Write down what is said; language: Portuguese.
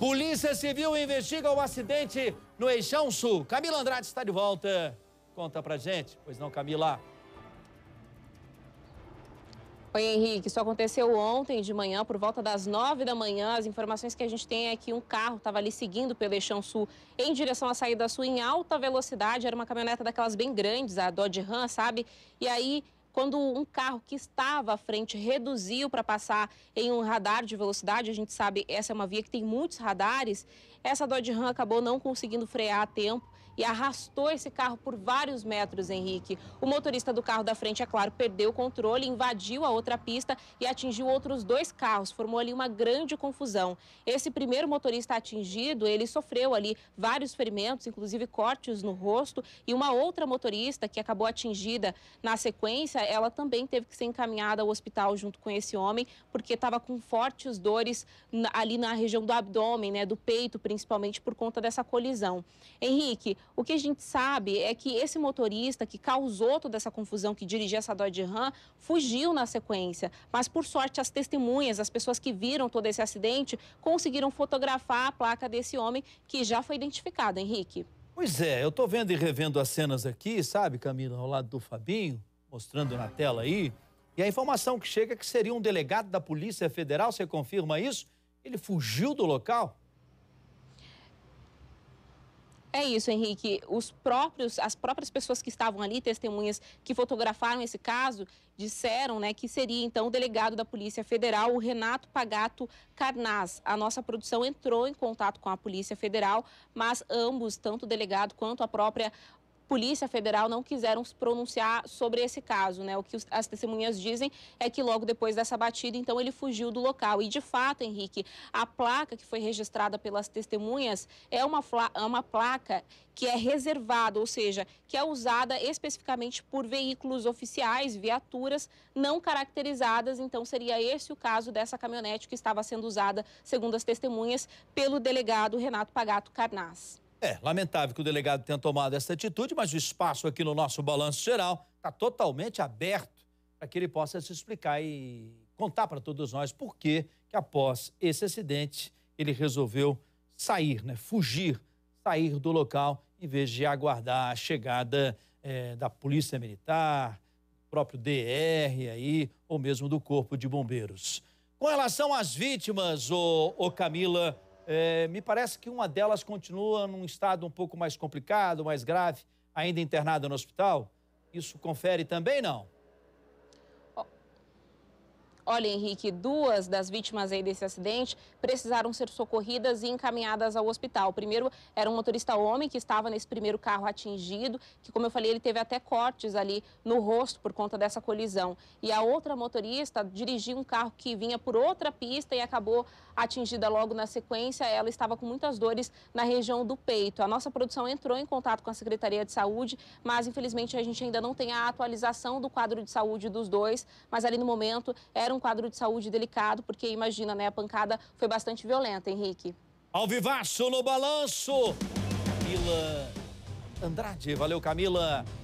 Polícia Civil investiga o acidente no Eixão Sul. Camila Andrade está de volta. Conta pra gente. Pois não, Camila? Oi, Henrique. Isso aconteceu ontem de manhã, por volta das nove da manhã. As informações que a gente tem é que um carro estava ali seguindo pelo Eixão Sul em direção à saída sul em alta velocidade. Era uma caminhoneta daquelas bem grandes, a Dodge Ram, sabe? E aí quando um carro que estava à frente reduziu para passar em um radar de velocidade, a gente sabe essa é uma via que tem muitos radares, essa Dodge Ram acabou não conseguindo frear a tempo e arrastou esse carro por vários metros, Henrique. O motorista do carro da frente, é claro, perdeu o controle, invadiu a outra pista e atingiu outros dois carros. Formou ali uma grande confusão. Esse primeiro motorista atingido, ele sofreu ali vários ferimentos, inclusive cortes no rosto, e uma outra motorista que acabou atingida na sequência, ela também teve que ser encaminhada ao hospital junto com esse homem, porque estava com fortes dores ali na região do abdômen, né, do peito, principalmente por conta dessa colisão. Henrique, o que a gente sabe é que esse motorista que causou toda essa confusão, que dirigia essa Dodge Ram, fugiu na sequência. Mas, por sorte, as testemunhas, as pessoas que viram todo esse acidente, conseguiram fotografar a placa desse homem que já foi identificado, Henrique. Pois é, eu estou vendo e revendo as cenas aqui, sabe, Camila, ao lado do Fabinho, mostrando na tela aí. E a informação que chega é que seria um delegado da Polícia Federal, você confirma isso? Ele fugiu do local? É isso, Henrique. Os próprios, as próprias pessoas que estavam ali, testemunhas que fotografaram esse caso, disseram né, que seria então o delegado da Polícia Federal, o Renato Pagato Carnaz. A nossa produção entrou em contato com a Polícia Federal, mas ambos, tanto o delegado quanto a própria Polícia Federal não quiseram se pronunciar sobre esse caso, né? O que as testemunhas dizem é que logo depois dessa batida, então ele fugiu do local. E de fato, Henrique, a placa que foi registrada pelas testemunhas é uma, é uma placa que é reservada, ou seja, que é usada especificamente por veículos oficiais, viaturas não caracterizadas. Então seria esse o caso dessa caminhonete que estava sendo usada, segundo as testemunhas, pelo delegado Renato Pagato Carnaz. É, lamentável que o delegado tenha tomado essa atitude, mas o espaço aqui no nosso balanço geral está totalmente aberto para que ele possa se explicar e contar para todos nós por que, que após esse acidente ele resolveu sair, né, fugir, sair do local em vez de aguardar a chegada é, da polícia militar, próprio DR aí, ou mesmo do corpo de bombeiros. Com relação às vítimas, o Camila, é, me parece que uma delas continua num estado um pouco mais complicado, mais grave, ainda internada no hospital. Isso confere também, não? Olha, Henrique, duas das vítimas aí desse acidente precisaram ser socorridas e encaminhadas ao hospital. primeiro era um motorista homem que estava nesse primeiro carro atingido, que, como eu falei, ele teve até cortes ali no rosto por conta dessa colisão. E a outra motorista dirigia um carro que vinha por outra pista e acabou atingida logo na sequência. Ela estava com muitas dores na região do peito. A nossa produção entrou em contato com a Secretaria de Saúde, mas infelizmente a gente ainda não tem a atualização do quadro de saúde dos dois, mas ali no momento eram um quadro de saúde delicado, porque imagina, né? A pancada foi bastante violenta, Henrique. Ao vivaço no balanço, Camila Andrade. Valeu, Camila.